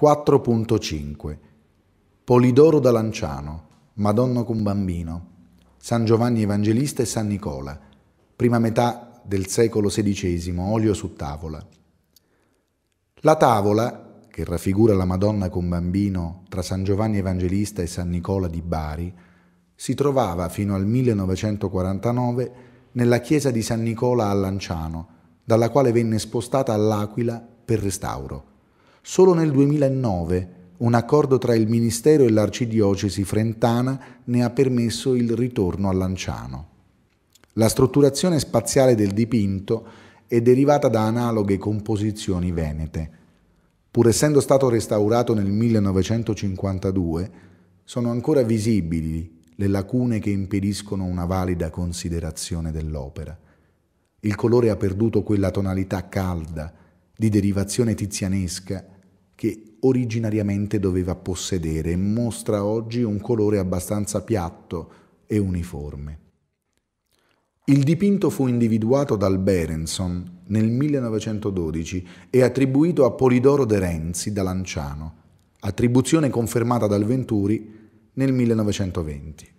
4.5 Polidoro da Lanciano, Madonna con bambino, San Giovanni Evangelista e San Nicola, prima metà del secolo XVI, olio su tavola. La tavola, che raffigura la Madonna con bambino tra San Giovanni Evangelista e San Nicola di Bari, si trovava fino al 1949 nella chiesa di San Nicola a Lanciano, dalla quale venne spostata all'Aquila per restauro solo nel 2009 un accordo tra il Ministero e l'Arcidiocesi frentana ne ha permesso il ritorno a Lanciano. La strutturazione spaziale del dipinto è derivata da analoghe composizioni venete. Pur essendo stato restaurato nel 1952, sono ancora visibili le lacune che impediscono una valida considerazione dell'opera. Il colore ha perduto quella tonalità calda, di derivazione tizianesca, che originariamente doveva possedere e mostra oggi un colore abbastanza piatto e uniforme. Il dipinto fu individuato dal Berenson nel 1912 e attribuito a Polidoro de Renzi da Lanciano, attribuzione confermata dal Venturi nel 1920.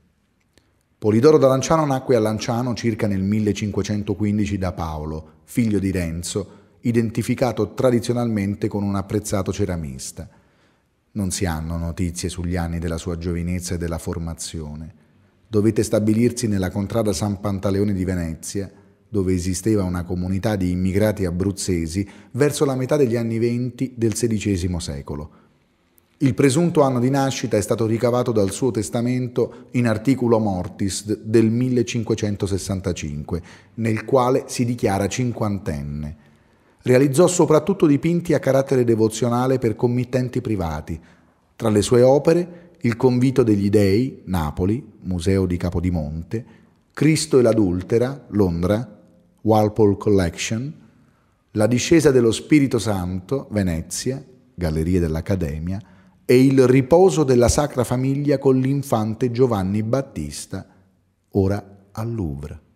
Polidoro da Lanciano nacque a Lanciano circa nel 1515 da Paolo, figlio di Renzo, identificato tradizionalmente con un apprezzato ceramista. Non si hanno notizie sugli anni della sua giovinezza e della formazione. Dovette stabilirsi nella contrada San Pantaleone di Venezia, dove esisteva una comunità di immigrati abruzzesi, verso la metà degli anni venti del XVI secolo. Il presunto anno di nascita è stato ricavato dal suo testamento in articolo mortis del 1565, nel quale si dichiara cinquantenne. Realizzò soprattutto dipinti a carattere devozionale per committenti privati. Tra le sue opere Il convito degli dei, Napoli, Museo di Capodimonte, Cristo e l'adultera, Londra, Walpole Collection, La discesa dello Spirito Santo, Venezia, Gallerie dell'Accademia, e il riposo della Sacra Famiglia con l'infante Giovanni Battista, ora al Louvre.